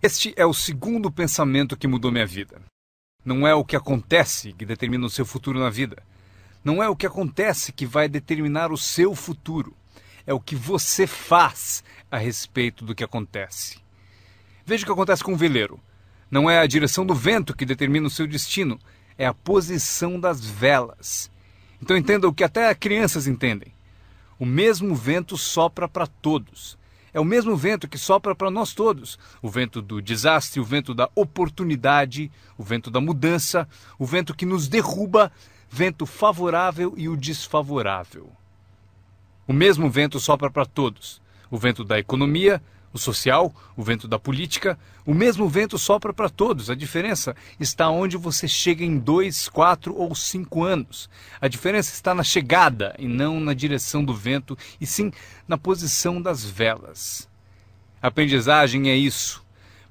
Este é o segundo pensamento que mudou minha vida. Não é o que acontece que determina o seu futuro na vida. Não é o que acontece que vai determinar o seu futuro. É o que você faz a respeito do que acontece. Veja o que acontece com o veleiro. Não é a direção do vento que determina o seu destino, é a posição das velas. Então entenda o que até crianças entendem. O mesmo vento sopra para todos. É o mesmo vento que sopra para nós todos: o vento do desastre, o vento da oportunidade, o vento da mudança, o vento que nos derruba, vento favorável e o desfavorável. O mesmo vento sopra para todos: o vento da economia, o social, o vento da política, o mesmo vento sopra para todos. A diferença está onde você chega em dois, quatro ou cinco anos. A diferença está na chegada e não na direção do vento, e sim na posição das velas. A aprendizagem é isso: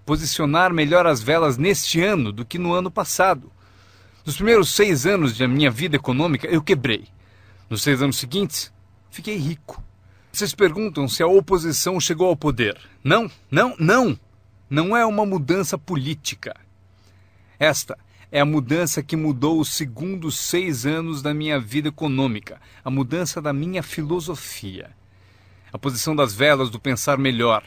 posicionar melhor as velas neste ano do que no ano passado. Nos primeiros seis anos da minha vida econômica, eu quebrei. Nos seis anos seguintes, fiquei rico. Vocês perguntam se a oposição chegou ao poder. Não, não, não! Não é uma mudança política. Esta é a mudança que mudou os segundos seis anos da minha vida econômica, a mudança da minha filosofia. A posição das velas do pensar melhor,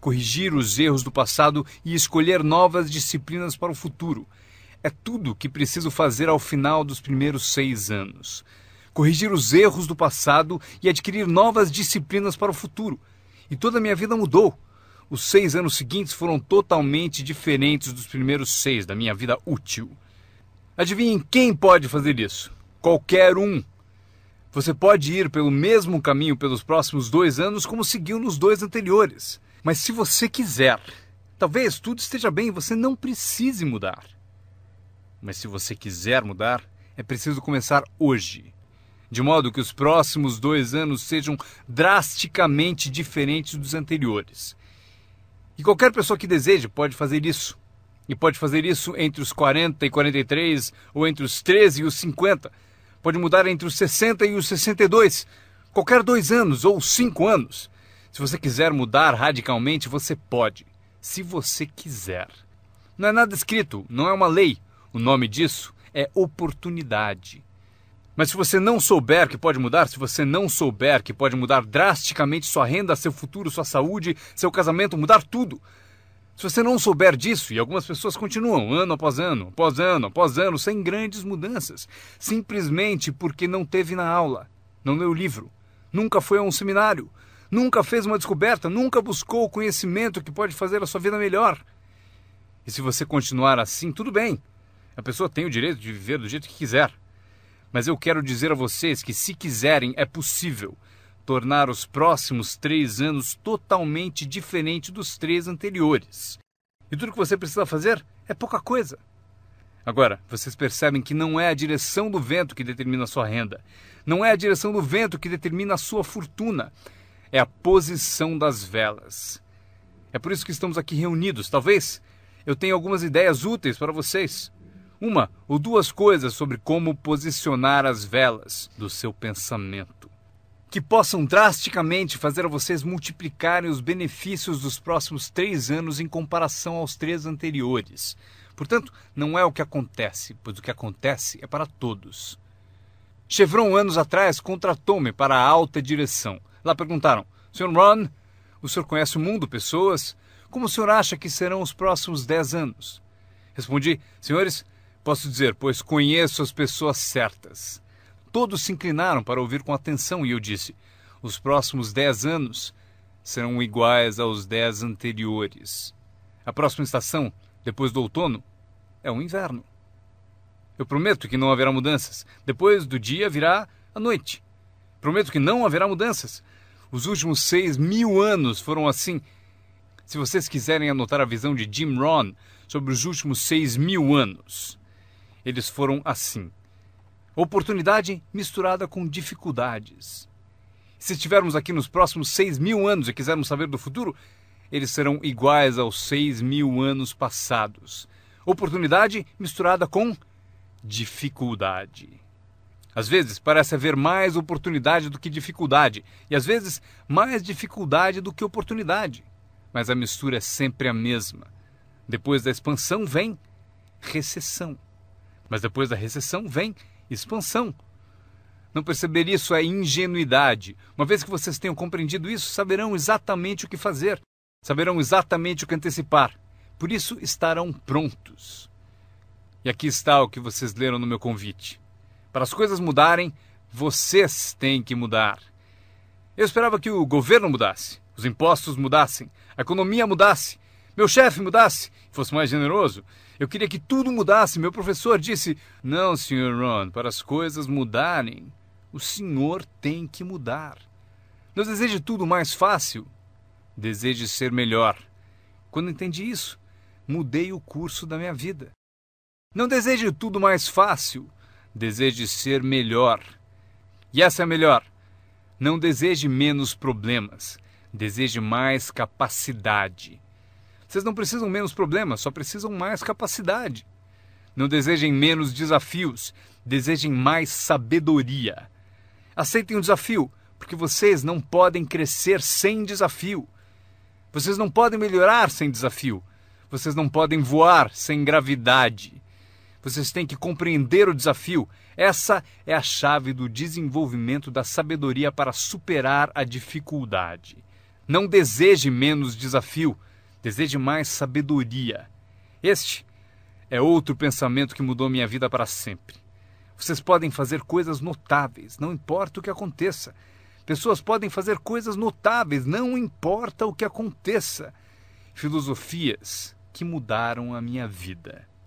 corrigir os erros do passado e escolher novas disciplinas para o futuro. É tudo o que preciso fazer ao final dos primeiros seis anos corrigir os erros do passado e adquirir novas disciplinas para o futuro. E toda a minha vida mudou. Os seis anos seguintes foram totalmente diferentes dos primeiros seis da minha vida útil. Adivinhem quem pode fazer isso? Qualquer um. Você pode ir pelo mesmo caminho pelos próximos dois anos como seguiu nos dois anteriores. Mas se você quiser, talvez tudo esteja bem e você não precise mudar. Mas se você quiser mudar, é preciso começar hoje de modo que os próximos dois anos sejam drasticamente diferentes dos anteriores. E qualquer pessoa que deseje pode fazer isso. E pode fazer isso entre os 40 e 43, ou entre os 13 e os 50. Pode mudar entre os 60 e os 62. Qualquer dois anos ou cinco anos. Se você quiser mudar radicalmente, você pode. Se você quiser. Não é nada escrito, não é uma lei. O nome disso é oportunidade. Mas se você não souber que pode mudar, se você não souber que pode mudar drasticamente sua renda, seu futuro, sua saúde, seu casamento, mudar tudo. Se você não souber disso, e algumas pessoas continuam ano após ano, após ano, após ano, sem grandes mudanças, simplesmente porque não teve na aula, não leu livro, nunca foi a um seminário, nunca fez uma descoberta, nunca buscou o conhecimento que pode fazer a sua vida melhor. E se você continuar assim, tudo bem. A pessoa tem o direito de viver do jeito que quiser. Mas eu quero dizer a vocês que, se quiserem, é possível tornar os próximos três anos totalmente diferente dos três anteriores. E tudo que você precisa fazer é pouca coisa. Agora, vocês percebem que não é a direção do vento que determina a sua renda, não é a direção do vento que determina a sua fortuna, é a posição das velas. É por isso que estamos aqui reunidos. Talvez eu tenha algumas ideias úteis para vocês uma ou duas coisas sobre como posicionar as velas do seu pensamento, que possam drasticamente fazer a vocês multiplicarem os benefícios dos próximos três anos em comparação aos três anteriores. Portanto, não é o que acontece, pois o que acontece é para todos. Chevron, anos atrás, contratou-me para a alta direção. Lá perguntaram: Sr. Ron, o senhor conhece o mundo, pessoas? Como o senhor acha que serão os próximos dez anos? Respondi: Senhores, Posso dizer, pois conheço as pessoas certas. Todos se inclinaram para ouvir com atenção e eu disse: Os próximos dez anos serão iguais aos dez anteriores. A próxima estação, depois do outono, é o inverno. Eu prometo que não haverá mudanças. Depois do dia virá a noite. Prometo que não haverá mudanças. Os últimos seis mil anos foram assim. Se vocês quiserem anotar a visão de Jim Ron sobre os últimos seis mil anos, eles foram assim. Oportunidade misturada com dificuldades. Se estivermos aqui nos próximos seis mil anos e quisermos saber do futuro, eles serão iguais aos seis mil anos passados. Oportunidade misturada com dificuldade. Às vezes parece haver mais oportunidade do que dificuldade, e às vezes mais dificuldade do que oportunidade. Mas a mistura é sempre a mesma. Depois da expansão vem recessão. Mas depois da recessão vem expansão. Não perceber isso é ingenuidade. Uma vez que vocês tenham compreendido isso, saberão exatamente o que fazer, saberão exatamente o que antecipar. Por isso estarão prontos. E aqui está o que vocês leram no meu convite. Para as coisas mudarem, vocês têm que mudar. Eu esperava que o governo mudasse, os impostos mudassem, a economia mudasse, meu chefe mudasse, fosse mais generoso. Eu queria que tudo mudasse. Meu professor disse: Não, Sr. Ron, para as coisas mudarem, o senhor tem que mudar. Não deseje tudo mais fácil, deseje ser melhor. Quando entendi isso, mudei o curso da minha vida. Não deseje tudo mais fácil, deseje ser melhor. E essa é a melhor. Não deseje menos problemas, deseje mais capacidade. Vocês não precisam menos problemas, só precisam mais capacidade. Não desejem menos desafios, desejem mais sabedoria. Aceitem o desafio, porque vocês não podem crescer sem desafio. Vocês não podem melhorar sem desafio. Vocês não podem voar sem gravidade. Vocês têm que compreender o desafio. Essa é a chave do desenvolvimento da sabedoria para superar a dificuldade. Não deseje menos desafio, Deseje mais sabedoria. Este é outro pensamento que mudou minha vida para sempre. Vocês podem fazer coisas notáveis, não importa o que aconteça. Pessoas podem fazer coisas notáveis, não importa o que aconteça. Filosofias que mudaram a minha vida.